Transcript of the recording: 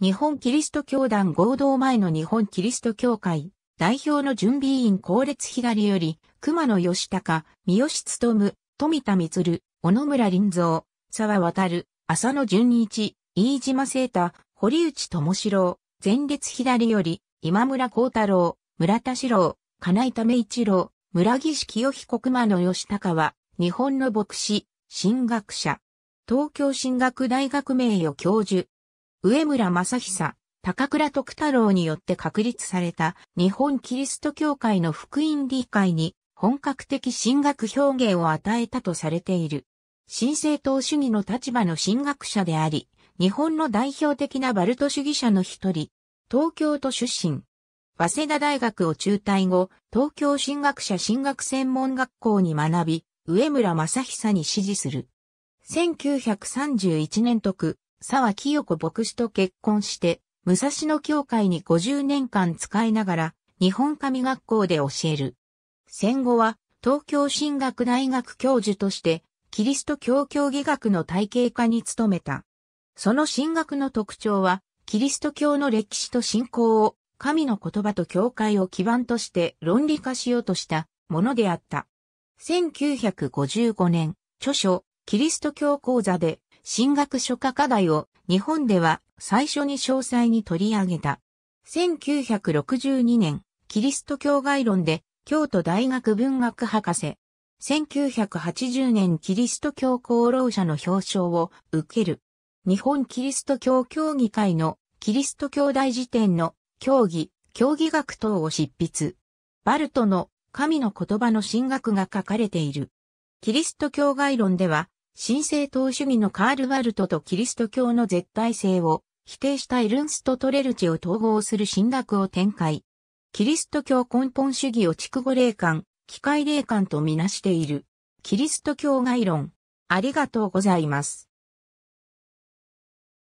日本キリスト教団合同前の日本キリスト教会、代表の準備員後列左より、熊野義高、三好務、富田光、小野村林蔵、沢渡、浅野淳一、飯島聖太、堀内智志郎、前列左より、今村光太郎、村田志郎、金井為一郎、村岸清彦熊野義高は、日本の牧師、神学者、東京神学大学名誉教授、上村正久、高倉徳太郎によって確立された日本キリスト教会の福音理解に本格的神学表現を与えたとされている。新政党主義の立場の神学者であり、日本の代表的なバルト主義者の一人、東京都出身。早稲田大学を中退後、東京神学者神学専門学校に学び、上村正久に支持する。1931年徳、沢清子牧師と結婚して、武蔵野教会に50年間使いながら、日本神学校で教える。戦後は、東京進学大学教授として、キリスト教教義学の体系化に努めた。その進学の特徴は、キリスト教の歴史と信仰を、神の言葉と教会を基盤として論理化しようとしたものであった。1955年、著書、キリスト教講座で、進学諸科課題を日本では最初に詳細に取り上げた。1962年、キリスト教概論で京都大学文学博士。1980年キリスト教功労者の表彰を受ける。日本キリスト教協議会のキリスト教大辞典の教義、教義学等を執筆。バルトの神の言葉の神学が書かれている。キリスト教概論では新政党主義のカール・ワルトとキリスト教の絶対性を否定したエルンスト・トレルチを統合する神学を展開。キリスト教根本主義を畜語霊感、機械霊感とみなしている。キリスト教概論。ありがとうございます。